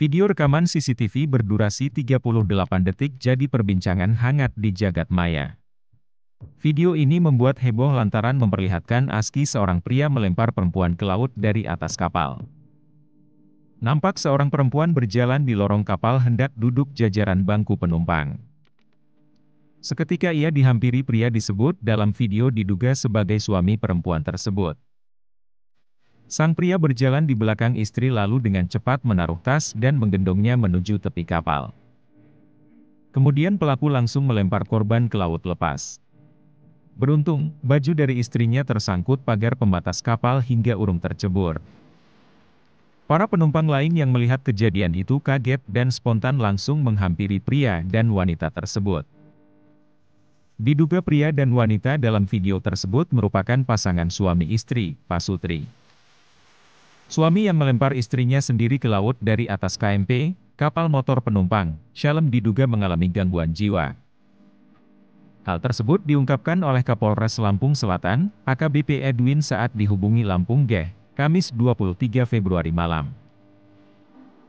Video rekaman CCTV berdurasi 38 detik jadi perbincangan hangat di jagat maya. Video ini membuat heboh lantaran memperlihatkan Aski seorang pria melempar perempuan ke laut dari atas kapal. Nampak seorang perempuan berjalan di lorong kapal hendak duduk jajaran bangku penumpang. Seketika ia dihampiri pria disebut dalam video diduga sebagai suami perempuan tersebut. Sang pria berjalan di belakang istri lalu dengan cepat menaruh tas dan menggendongnya menuju tepi kapal. Kemudian pelaku langsung melempar korban ke laut lepas. Beruntung, baju dari istrinya tersangkut pagar pembatas kapal hingga urung tercebur. Para penumpang lain yang melihat kejadian itu kaget dan spontan langsung menghampiri pria dan wanita tersebut. Diduga pria dan wanita dalam video tersebut merupakan pasangan suami istri, Pak Sutri. Suami yang melempar istrinya sendiri ke laut dari atas KMP, kapal motor penumpang, Shalem diduga mengalami gangguan jiwa. Hal tersebut diungkapkan oleh Kapolres Lampung Selatan, AKBP Edwin saat dihubungi Lampung Geh, Kamis 23 Februari malam.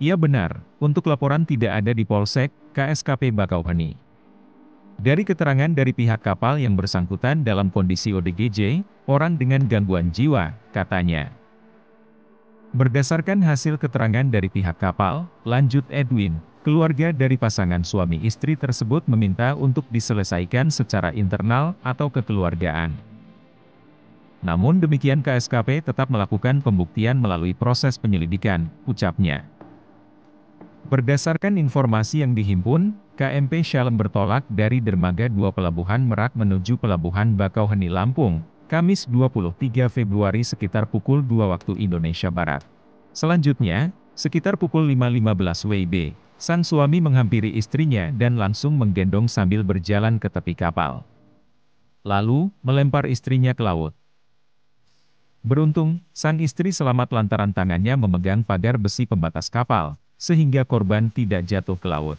Ia benar, untuk laporan tidak ada di Polsek, KSKP Bakauheni. Dari keterangan dari pihak kapal yang bersangkutan dalam kondisi ODGJ, orang dengan gangguan jiwa, katanya. Berdasarkan hasil keterangan dari pihak kapal, lanjut Edwin, keluarga dari pasangan suami istri tersebut meminta untuk diselesaikan secara internal atau kekeluargaan. Namun demikian KSKP tetap melakukan pembuktian melalui proses penyelidikan, ucapnya. Berdasarkan informasi yang dihimpun, KMP Shalem bertolak dari dermaga dua pelabuhan Merak menuju pelabuhan Bakauheni Lampung, Kamis 23 Februari sekitar pukul 2 waktu Indonesia Barat. Selanjutnya, sekitar pukul 5.15 WIB, sang suami menghampiri istrinya dan langsung menggendong sambil berjalan ke tepi kapal. Lalu, melempar istrinya ke laut. Beruntung, sang istri selamat lantaran tangannya memegang pagar besi pembatas kapal, sehingga korban tidak jatuh ke laut.